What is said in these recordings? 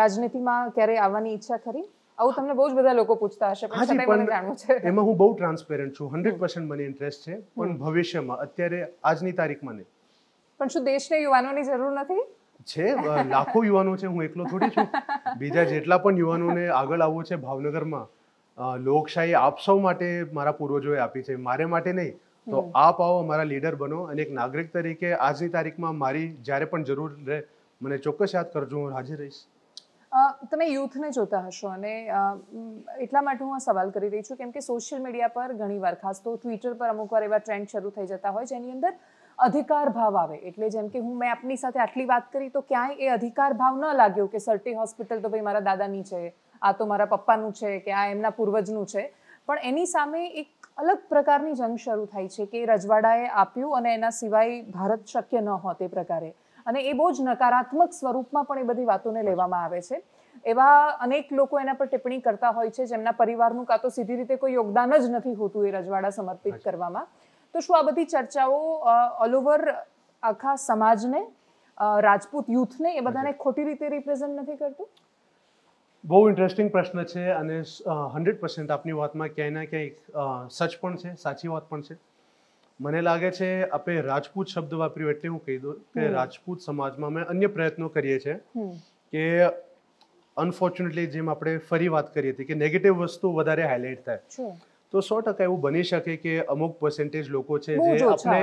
રાજનીતિમાં ક્યારેય આવવાની ઈચ્છા ખરી આવું તમને બહુ જ બધા લોકો પૂછતા હશે પણ મને જાણવું છે એમાં હું બહુ ટ્રાન્સપેરન્ટ છું હંડ્રેડ પર્સન્ટ મને ઇન્ટરેસ્ટ છે પણ ભવિષ્યમાં અત્યારે આજની તારીખમાં નહીં પણ શું દેશને યુવાનોની જરૂર નથી છે લાખો યુવાનો છે હું એકલો થોડી છું બીજા જેટલા પણ યુવાનોને આગળ આવવું છે ભાવનગરમાં લોકશાહી આપ સૌ માટે મારા પૂર્વજોએ આપી છે મારે માટે નહીં તો આપ આવો મારા લીડર બનો અને એક નાગરિક તરીકે આજની તારીખમાં મારી જ્યારે પણ જરૂર રહે મને ચોક્કસ યાદ કરજો હું હાજર રહીશ તમે યુથને જોતા હશો અને એટલા માટે હું આ સવાલ કરી રહી છું કેમ કે સોશિયલ મીડિયા પર ઘણીવાર ખાસ તો ટ્વિટર પર અમુક વાર એવા ટ્રેન્ડ શરૂ થઈ જતા હોય જેની અંદર અધિકાર ભાવ આવે એટલે જેમ કે હું મેં આપની સાથે આટલી વાત કરી તો ક્યાંય એ અધિકાર ભાવ ન લાગ્યો કે સરટી હોસ્પિટલ તો ભાઈ મારા દાદાની છે આ તો મારા પપ્પાનું છે કે આ એમના પૂર્વજનું છે પણ એની સામે એક અલગ પ્રકારની જંગ શરૂ થાય છે કે રજવાડાએ આપ્યું અને એના સિવાય ભારત શક્ય ન હોત એ પ્રકારે અને એ બહુ જ નકારાત્મક સ્વરૂપમાં પણ એ બધી વાતોને લેવામાં આવે છે એવા અનેક લોકો એના પર ટિપ્પણી કરતા હોય છે જેમના પરિવારનું કાં તો સીધી રીતે કોઈ યોગદાન જ નથી હોતું એ રજવાડા સમર્પિત કરવામાં તો શું આ બધી ચર્ચાઓ ઓલ ઓવર આખા સમાજને રાજપૂત યુથને એ બધાને ખોટી રીતે રિપ્રેઝન્ટ નથી કરતું બહુ ઇન્ટરેસ્ટિંગ પ્રશ્ન છે અને હંડ્રેડ પર્સન્ટ આપની વાતમાં ક્યાંય ના ક્યાંય સચ પણ છે સાચી વાત પણ છે મને લાગે છે આપણે રાજપૂત શબ્દ વાપર્યો એટલે હું કહી દઉં કે રાજપૂત સમાજમાં અમે અન્ય પ્રયત્નો કરીએ છીએ કે અનફોર્ચ્યુનેટલી જેમ આપણે ફરી વાત કરી હતી કે નેગેટિવ વસ્તુ વધારે હાઇલાઇટ થાય તો સો ટકા એવું બની શકે કે અમુક પર્સન્ટેજ લોકો છે જે આપણે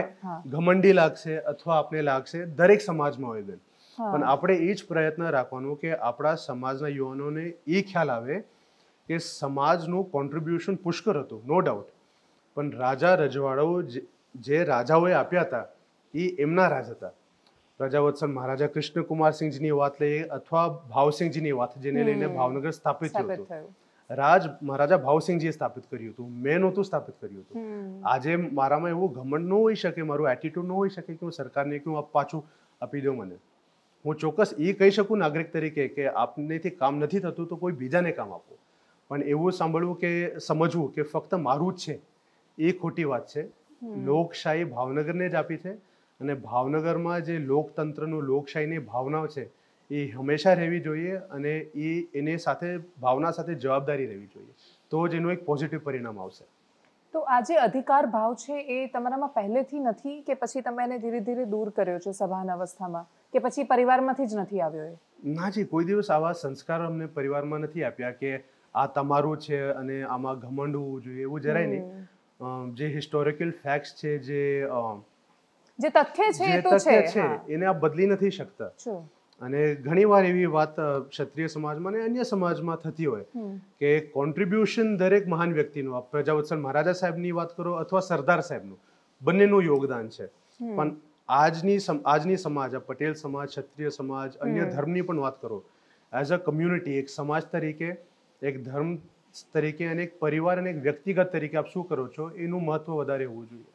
ઘમંડી લાગશે અથવા આપણે લાગશે દરેક સમાજમાં હોય બેન પણ આપણે એ જ પ્રયત્ન રાખવાનો કે આપણા સમાજના યુવાનોને એ ખ્યાલ આવે કે સમાજનું કોન્ટ્રીબ્યુશન પુષ્કર હતું નો ડાઉટ પણ રાજા રજવાડો જે રાજાઓએ આપ્યા હતા એ એમના રાજ હતા રાજા પ્રજાવત્સલ મહારાજા કૃષ્ણકુમારસિંહજીની વાત લઈએ અથવા ભાવસિંહજીની વાત જેને લઈને ભાવનગર સ્થાપિત થયું હતું રાજ મહારાજા ભાવસિંહજીએ સ્થાપિત કર્યું હતું મેં નહોતું સ્થાપિત કર્યું હતું આજે મારામાં એવું ઘમંડ ન હોઈ શકે મારું એટીટ્યુડ ન હોઈ શકે કે હું સરકારને કહું આપ પાછું આપી દો મને હું ચોક્કસ એ કહી શકું નાગરિક તરીકે કે આપનેથી કામ નથી થતું તો કોઈ બીજાને કામ આપો પણ એવું સાંભળવું કે સમજવું કે ફક્ત મારું જ છે એ ખોટી વાત છે લોકશાહી ભાવનગરને જ આપી છે અને ભાવનગરમાં જે લોકતંત્રનું લોકશાહીની ભાવનાઓ છે એ હંમેશા રહેવી જોઈએ અને એ એને સાથે ભાવના સાથે જવાબદારી રહેવી જોઈએ તો જ એનું એક પોઝિટિવ પરિણામ આવશે તો આજે અધિકાર ભાવ છે એ તમારામાં પહેલેથી નથી કે પછી તમે એને ધીરે ધીરે દૂર કર્યો છે સભાન અવસ્થામાં કે પછી પરિવારમાંથી જ નથી આવ્યો એ ના જી કોઈ દિવસ આવા સંસ્કાર અમને પરિવારમાં નથી આપ્યા કે આ તમારું છે અને આમાં ઘમંડ હોવું જોઈએ એવું જરાય નહીં જે હિસ્ટોરિકલ ફેક્ટ્સ છે જે જે તથ્ય છે એ તો છે એને આપ બદલી નથી શકતા અને ઘણીવાર એવી વાત ક્ષત્રિય સમાજમાં અને અન્ય સમાજમાં થતી હોય કે કોન્ટ્રીબ્યુશન દરેક મહાન વ્યક્તિનું આપ પ્રજાવત્સલ મહારાજા સાહેબની વાત કરો અથવા સરદાર સાહેબનું બંનેનું યોગદાન છે પણ આજની આજની સમાજ પટેલ સમાજ ક્ષત્રિય સમાજ અન્ય ધર્મની પણ વાત કરો એઝ અ કમ્યુનિટી એક સમાજ તરીકે એક ધર્મ તરીકે અને એક પરિવાર અને એક વ્યક્તિગત તરીકે આપ શું કરો છો એનું મહત્વ વધારે હોવું જોઈએ